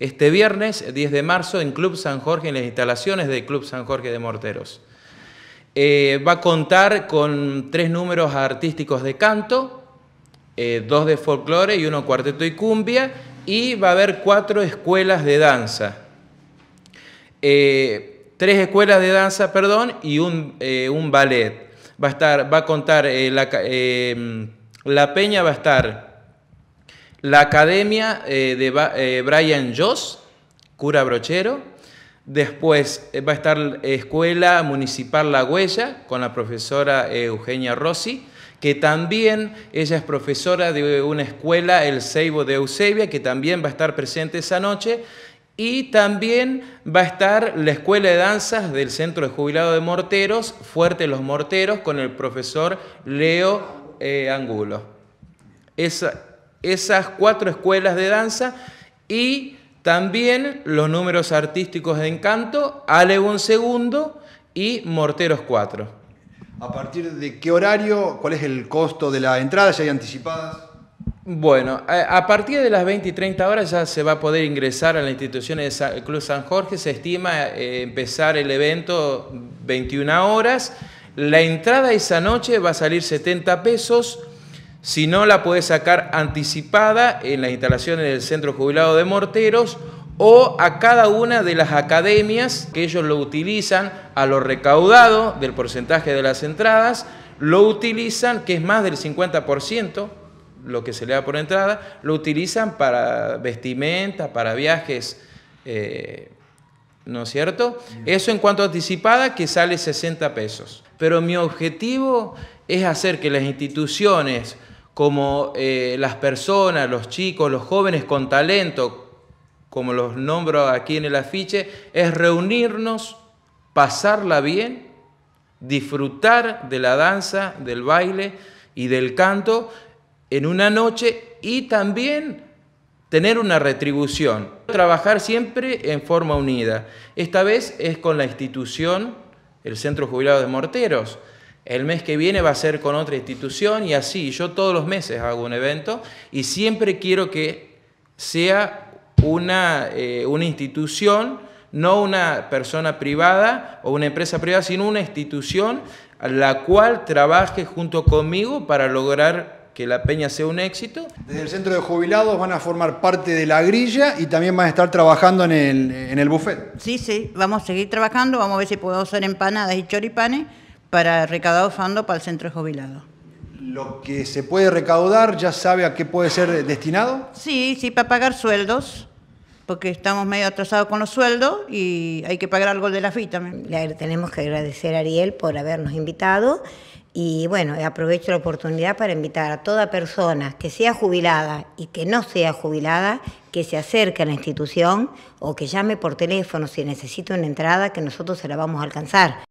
Este viernes 10 de marzo en Club San Jorge, en las instalaciones del Club San Jorge de Morteros. Eh, va a contar con tres números artísticos de canto, eh, dos de folclore y uno cuarteto y cumbia, y va a haber cuatro escuelas de danza. Eh, tres escuelas de danza, perdón, y un, ballet. Va a, estar, va a contar, la, Peña va a estar la Academia eh, de eh, Brian Joss, cura brochero. Después eh, va a estar la Escuela Municipal La Huella con la profesora Eugenia Rossi, que también ella es profesora de una escuela, el Seibo de Eusebia, que también va a estar presente esa noche. Y también va a estar la Escuela de Danzas del Centro de Jubilado de Morteros, Fuerte Los Morteros, con el profesor Leo Angulo. Esa, esas cuatro escuelas de danza y también los números artísticos de Encanto, un Segundo y Morteros 4. ¿A partir de qué horario? ¿Cuál es el costo de la entrada? ¿Ya hay anticipadas? Bueno, a partir de las 20 y 30 horas ya se va a poder ingresar a la institución del Club San Jorge. Se estima eh, empezar el evento 21 horas. La entrada esa noche va a salir 70 pesos. Si no, la puede sacar anticipada en las instalaciones del Centro Jubilado de Morteros o a cada una de las academias que ellos lo utilizan a lo recaudado del porcentaje de las entradas, lo utilizan, que es más del 50%, lo que se le da por entrada, lo utilizan para vestimenta, para viajes. Eh, ¿no es cierto? Eso en cuanto a anticipada que sale 60 pesos. Pero mi objetivo es hacer que las instituciones, como eh, las personas, los chicos, los jóvenes con talento, como los nombro aquí en el afiche, es reunirnos, pasarla bien, disfrutar de la danza, del baile y del canto en una noche y también tener una retribución, trabajar siempre en forma unida. Esta vez es con la institución, el Centro Jubilado de Morteros. El mes que viene va a ser con otra institución y así. Yo todos los meses hago un evento y siempre quiero que sea una, eh, una institución, no una persona privada o una empresa privada, sino una institución a la cual trabaje junto conmigo para lograr que la peña sea un éxito. Desde el centro de jubilados van a formar parte de la grilla y también van a estar trabajando en el, en buffet. Sí, sí, vamos a seguir trabajando, vamos a ver si podemos hacer empanadas y choripanes para recaudar fondos para el centro de jubilados. ¿Lo que se puede recaudar ya sabe a qué puede ser destinado? Sí, sí, para pagar sueldos, porque estamos medio atrasados con los sueldos y hay que pagar algo de la FI tenemos que agradecer a Ariel por habernos invitado y bueno, aprovecho la oportunidad para invitar a toda persona que sea jubilada y que no sea jubilada, que se acerque a la institución o que llame por teléfono si necesita una entrada, que nosotros se la vamos a alcanzar.